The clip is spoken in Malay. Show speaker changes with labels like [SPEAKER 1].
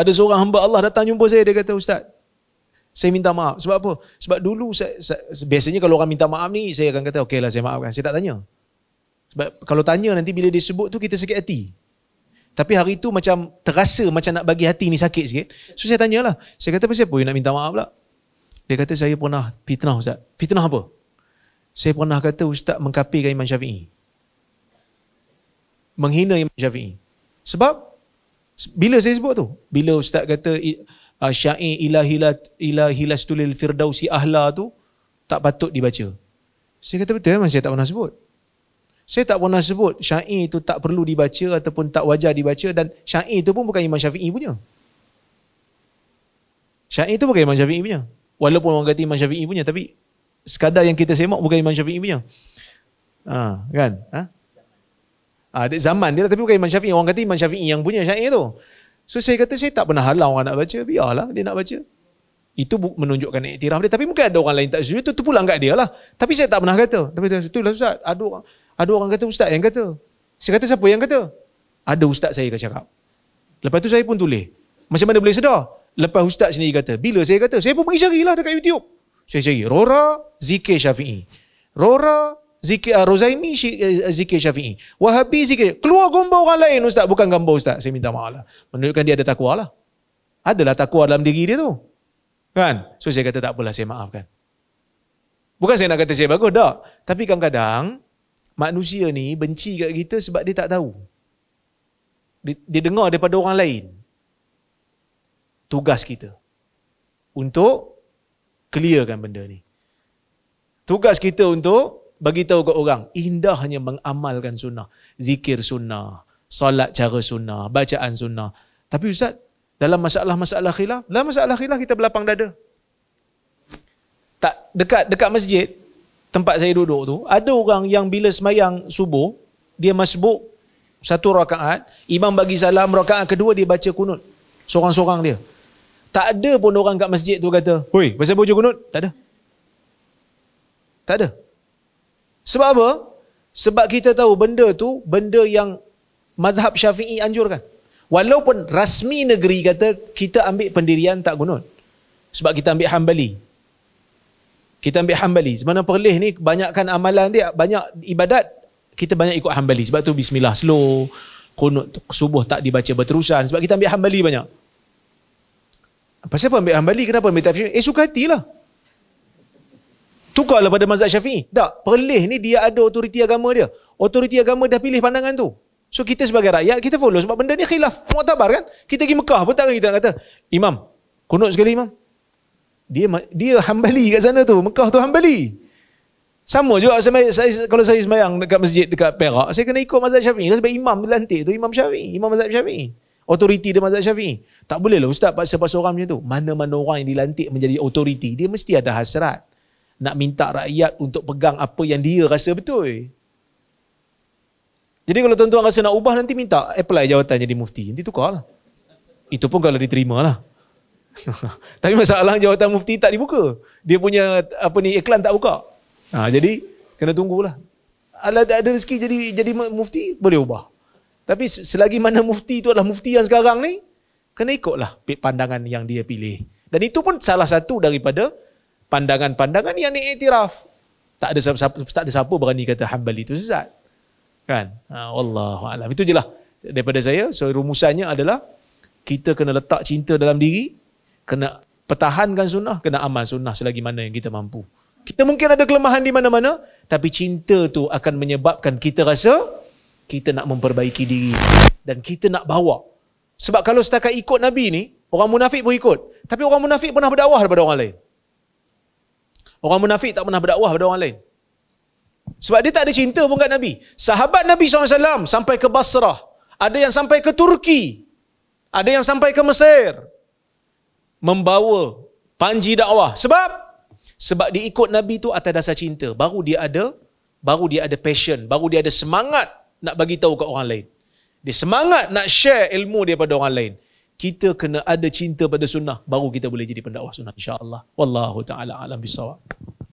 [SPEAKER 1] ada seorang hamba Allah datang jumpa saya dia kata ustaz saya minta maaf sebab apa sebab dulu saya, saya biasanya kalau orang minta maaf ni saya akan kata okeylah saya maafkan saya tak tanya sebab kalau tanya nanti bila dia sebut tu kita sakit hati tapi hari tu macam terasa macam nak bagi hati ni sakit sikit so saya tanyalah saya kata pasal apa you nak minta maaf pula dia kata saya pernah fitnah ustaz fitnah apa saya pernah kata ustaz mengkapirkan Imam Syafi'i menghina Imam Syafi'i sebab bila saya sebut tu? Bila ustaz kata ah, syair ilahilastulil firdausi ahla tu tak patut dibaca. Saya kata betul, memang saya tak pernah sebut. Saya tak pernah sebut syair itu tak perlu dibaca ataupun tak wajar dibaca dan syair itu pun bukan Imam Syafi'i punya. Syair itu bukan Imam Syafi'i punya. Walaupun orang kata Imam Syafi'i punya tapi sekadar yang kita semak bukan Imam Syafi'i punya. Ha, kan? Ha? Ah, ada zaman dia lah, tapi bukan Imam Syafi'i. Orang kata Imam Syafi'i yang punya syair tu. So saya kata saya tak pernah halang orang nak baca. Biarlah dia nak baca. Itu menunjukkan iktiraf dia. Tapi mungkin ada orang lain tak setuju. Itu pula kat dia lah. Tapi saya tak pernah kata. Tapi dia kata, lah Ustaz. Ada orang, ada orang kata Ustaz yang kata. Saya kata siapa yang kata? Ada Ustaz saya yang cakap. Lepas tu saya pun tulis. Macam mana boleh sedar? Lepas Ustaz sendiri kata. Bila saya kata? Saya pun pergi carilah dekat YouTube. Saya cari. Rora Zikir Syafi'i. Rora Zikir uh, Rozaimi, eh, Zikir Syafi'i. Wahabi, Zikir. Keluar gombal orang lain Ustaz. Bukan gambar Ustaz. Saya minta maaf lah. Menunjukkan dia ada takwa lah. Adalah takwa dalam diri dia tu. Kan? So saya kata tak apalah saya maafkan. Bukan saya nak kata saya bagus, tak. Tapi kadang-kadang manusia ni benci kat kita sebab dia tak tahu. Dia, dia dengar daripada orang lain. Tugas kita. Untuk clearkan benda ni. Tugas kita untuk bagi tahu ke orang, indahnya mengamalkan sunnah. Zikir sunnah, solat cara sunnah, bacaan sunnah. Tapi Ustaz, dalam masalah-masalah khilaf, dalam masalah khilaf kita berlapang dada. Tak dekat dekat masjid tempat saya duduk tu, ada orang yang bila semayang subuh, dia masbuk satu rakaat, imam bagi salam rakaat kedua dia baca kunut. Seorang-seorang dia. Tak ada pun orang kat masjid tu kata, "Hoi, baca baju kunut?" Tak ada. Tak ada. Sebab apa? Sebab kita tahu benda tu benda yang mazhab syafi'i anjurkan. Walaupun rasmi negeri kata kita ambil pendirian tak gunut. Sebab kita ambil hambali. Kita ambil hambali. Mana perlih ni banyakkan amalan dia, banyak ibadat, kita banyak ikut hambali. Sebab tu bismillah slow, kunut subuh tak dibaca berterusan. Sebab kita ambil hambali banyak. Pasal apa ambil hambali? Kenapa ambil tafsir? Eh, suka hatilah. Tukarlah pada mazhab syafi'i. Tak. Perlis ni dia ada otoriti agama dia. Otoriti agama dah pilih pandangan tu. So kita sebagai rakyat, kita follow. Sebab benda ni khilaf. Muqtabar kan? Kita pergi Mekah pun takkan kita nak kata, Imam, kunut sekali Imam. Dia dia hambali kat sana tu. Mekah tu hambali. Sama juga saya, saya, kalau saya semayang dekat masjid dekat Perak, saya kena ikut mazhab syafi'i. Lah sebab imam dilantik tu, imam syafi'i. Imam mazhab syafi'i. Otoriti dia mazhab syafi'i. Tak boleh lah ustaz, sebab seorang macam tu. Mana-mana orang yang dilantik menjadi otoriti, dia mesti ada hasrat nak minta rakyat untuk pegang apa yang dia rasa betul. Jadi kalau tuan-tuan rasa nak ubah nanti minta apply jawatan jadi mufti. Nanti tukarlah. Itu pun kalau diterima lah. Tapi masalah jawatan mufti tak dibuka. Dia punya apa ni iklan tak buka. Ha, jadi kena tunggulah. Allah tak ada rezeki jadi jadi mufti boleh ubah. Tapi selagi mana mufti itu adalah mufti yang sekarang ni kena ikutlah pandangan yang dia pilih. Dan itu pun salah satu daripada pandangan-pandangan yang diiktiraf. Tak ada siapa, tak ada siapa berani kata hambal itu sesat. Kan? Ha, Allah Alam. Itu je lah daripada saya. So, rumusannya adalah kita kena letak cinta dalam diri, kena pertahankan sunnah, kena aman sunnah selagi mana yang kita mampu. Kita mungkin ada kelemahan di mana-mana, tapi cinta tu akan menyebabkan kita rasa kita nak memperbaiki diri dan kita nak bawa. Sebab kalau setakat ikut Nabi ni, orang munafik pun ikut. Tapi orang munafik pernah berdakwah daripada orang lain. Orang munafik tak pernah berdakwah pada orang lain. Sebab dia tak ada cinta pun kat Nabi. Sahabat Nabi SAW sampai ke Basrah. Ada yang sampai ke Turki. Ada yang sampai ke Mesir. Membawa panji dakwah. Sebab? Sebab dia ikut Nabi tu atas dasar cinta. Baru dia ada baru dia ada passion. Baru dia ada semangat nak bagi tahu ke orang lain. Dia semangat nak share ilmu dia pada orang lain kita kena ada cinta pada sunnah baru kita boleh jadi pendakwah sunnah insyaallah wallahu taala alam bisawab